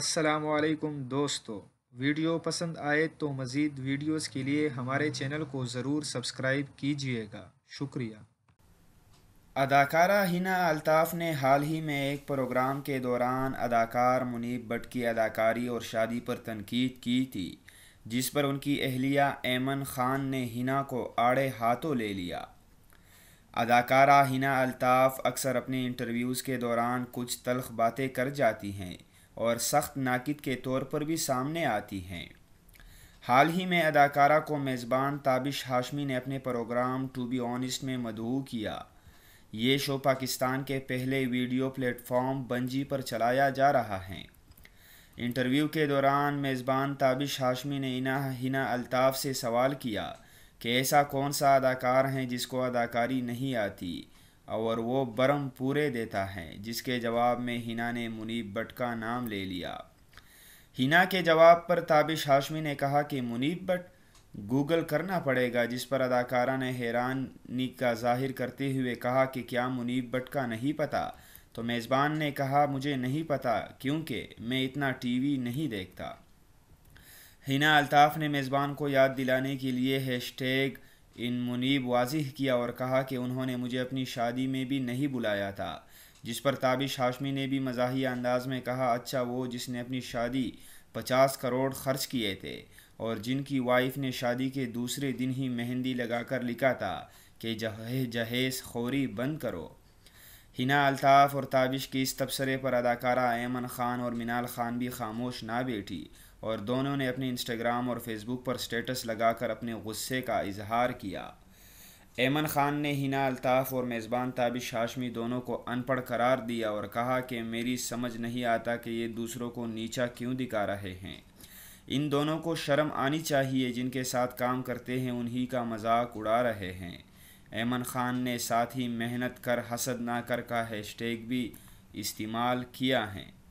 السلام علیکم دوستو ویڈیو پسند آئے تو مزید ویڈیوز کے لیے ہمارے چینل کو ضرور سبسکرائب کیجیے گا شکریہ اداکارہ ہینا الطاف نے حال ہی میں ایک پروگرام کے دوران اداکار منیب بٹ کی اداکاری اور شادی پر تنقید کی تھی جس پر ان کی اہلیہ ایمن خان نے ہینا کو آڑے ہاتھوں لے لیا اداکارہ ہینا الطاف اکثر اپنے انٹرویوز کے دوران کچھ تلخ باتیں کر جاتی ہیں اور سخت ناقد کے طور پر بھی سامنے آتی ہیں حال ہی میں اداکارہ کو میزبان تابش ہاشمی نے اپنے پروگرام ٹو بی آنسٹ میں مدعو کیا یہ شو پاکستان کے پہلے ویڈیو پلیٹ فارم بنجی پر چلایا جا رہا ہے انٹرویو کے دوران میزبان تابش ہاشمی نے انا ہنا الطاف سے سوال کیا کہ ایسا کون سا اداکار ہیں جس کو اداکاری نہیں آتی اور وہ برم پورے دیتا ہے جس کے جواب میں ہنا نے منیب بٹ کا نام لے لیا ہینا کے جواب پر تابش ہاشمی نے کہا کہ منیب بٹ گوگل کرنا پڑے گا جس پر اداکارہ نے حیرانی کا ظاہر کرتے ہوئے کہا کہ کیا منیب بٹ کا نہیں پتا تو میزبان نے کہا مجھے نہیں پتا کیونکہ میں اتنا ٹی وی نہیں دیکھتا ہنا الطاف نے میزبان کو یاد دلانے کے لیے ہیشٹیگ ان منیب واضح کیا اور کہا کہ انہوں نے مجھے اپنی شادی میں بھی نہیں بلایا تھا جس پر تابش ہاشمی نے بھی مزاحیہ انداز میں کہا اچھا وہ جس نے اپنی شادی پچاس کروڑ خرچ کیے تھے اور جن کی وائف نے شادی کے دوسرے دن ہی مہندی لگا کر لکھا تھا کہ جہی جہیز خوری بند کرو ہنا الطاف اور تابش کی اس تبصرے پر اداکارہ ایمن خان اور منال خان بھی خاموش نہ بیٹھی اور دونوں نے اپنے انسٹاگرام اور فیس بک پر سٹیٹس لگا کر اپنے غصے کا اظہار کیا ایمن خان نے ہینا الطاف اور میزبان تابش ہاشمی دونوں کو ان پڑھ قرار دیا اور کہا کہ میری سمجھ نہیں آتا کہ یہ دوسروں کو نیچا کیوں دکھا رہے ہیں ان دونوں کو شرم آنی چاہیے جن کے ساتھ کام کرتے ہیں انہی کا مذاق اڑا رہے ہیں ایمن خان نے ساتھ ہی محنت کر حسد نہ کر کا ہیش ٹیگ بھی استعمال کیا ہیں